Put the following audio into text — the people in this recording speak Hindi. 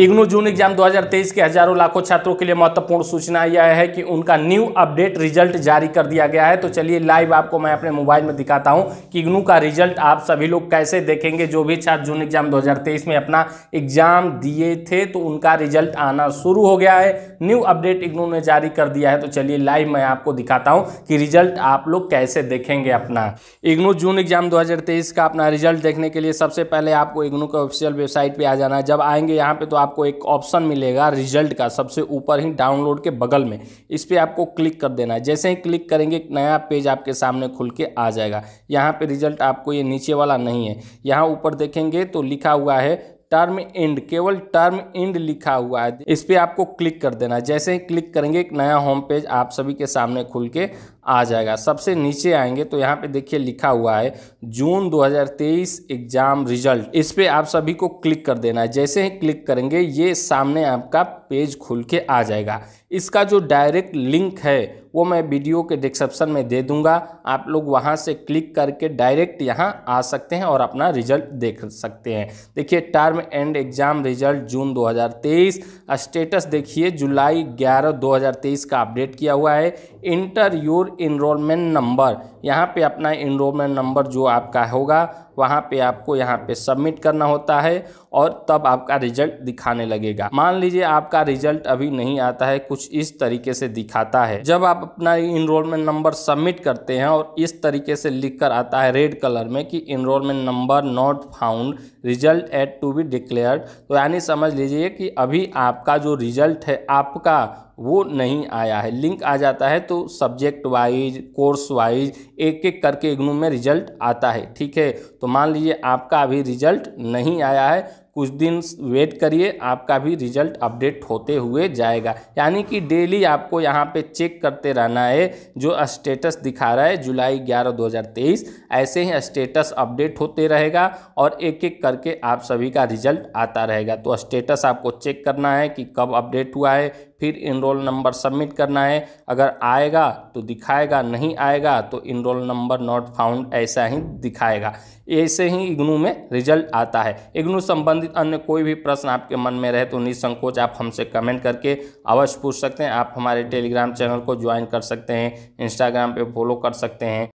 इग्नू जून एग्जाम 2023 के हजारों लाखों छात्रों के लिए महत्वपूर्ण सूचना यह है कि उनका न्यू अपडेट रिजल्ट जारी कर दिया गया है तो चलिए लाइव आपको मैं अपने मोबाइल में दिखाता हूं कि इग्नू का रिजल्ट आप सभी लोग कैसे देखेंगे जो भी छात्र जून एग्जाम 2023 में अपना एग्जाम दिए थे तो उनका रिजल्ट आना शुरू हो गया है न्यू अपडेट इग्नू ने जारी कर दिया है तो चलिए लाइव मैं आपको दिखाता हूँ कि रिजल्ट आप लोग कैसे देखेंगे अपना इग्नू जून एग्जाम दो का अपना रिजल्ट देखने के लिए सबसे पहले आपको इग्नू के ऑफिशियल वेबसाइट पर आ जाना है जब आएंगे यहाँ पे तो आपको एक ऑप्शन मिलेगा रिजल्ट का सबसे ऊपर ही डाउनलोड के बगल में इस पर आपको क्लिक कर देना है जैसे ही क्लिक करेंगे एक नया पेज आपके सामने खुल के आ जाएगा यहाँ पर रिजल्ट आपको ये नीचे वाला नहीं है यहाँ ऊपर देखेंगे तो लिखा हुआ है टर्म एंड केवल टर्म एंड लिखा हुआ है इस पर आपको क्लिक कर देना है जैसे ही क्लिक करेंगे एक नया होम पेज आप सभी के सामने खुल के आ जाएगा सबसे नीचे आएंगे तो यहाँ पे देखिए लिखा हुआ है जून 2023 एग्जाम रिजल्ट इस पर आप सभी को क्लिक कर देना है जैसे ही क्लिक करेंगे ये सामने आपका पेज खुल के आ जाएगा इसका जो डायरेक्ट लिंक है वो मैं वीडियो के डिस्क्रिप्शन में दे दूंगा आप लोग वहाँ से क्लिक करके डायरेक्ट यहाँ आ सकते हैं और अपना रिजल्ट देख सकते हैं देखिए term end exam result June 2023 status देखिए जुलाई 11 2023 का अपडेट किया हुआ है इंटर योर इनरोलमेंट नंबर यहाँ पे अपना इनरोलमेंट नंबर जो आपका होगा वहाँ पे आपको यहाँ पे सबमिट करना होता है और तब आपका रिजल्ट दिखाने लगेगा मान लीजिए आपका रिजल्ट अभी नहीं आता है कुछ इस तरीके से दिखाता है जब आप अपना इनरोलमेंट नंबर सबमिट करते हैं और इस तरीके से लिख कर आता है रेड कलर में कि enrolment number not found result yet to be declared तो यानी समझ लीजिए कि अभी आपका जो रिजल्ट है आपका वो नहीं आया है लिंक आ जाता है तो सब्जेक्ट वाइज कोर्स वाइज एक एक करके इग्नू में रिजल्ट आता है ठीक है तो मान लीजिए आपका अभी रिजल्ट नहीं आया है कुछ दिन वेट करिए आपका भी रिजल्ट अपडेट होते हुए जाएगा यानी कि डेली आपको यहाँ पे चेक करते रहना है जो स्टेटस दिखा रहा है जुलाई 11 2023 ऐसे ही स्टेटस अपडेट होते रहेगा और एक एक करके आप सभी का रिजल्ट आता रहेगा तो स्टेटस आपको चेक करना है कि कब अपडेट हुआ है फिर इनरोल नंबर सबमिट करना है अगर आएगा तो दिखाएगा नहीं आएगा तो इनरोल नंबर नॉट फाउंड ऐसा ही दिखाएगा ऐसे ही इग्नू में रिजल्ट आता है इग्नू संबंधित अन्य कोई भी प्रश्न आपके मन में रहे तो निसंकोच आप हमसे कमेंट करके अवश्य पूछ सकते हैं आप हमारे टेलीग्राम चैनल को ज्वाइन कर सकते हैं इंस्टाग्राम पर फॉलो कर सकते हैं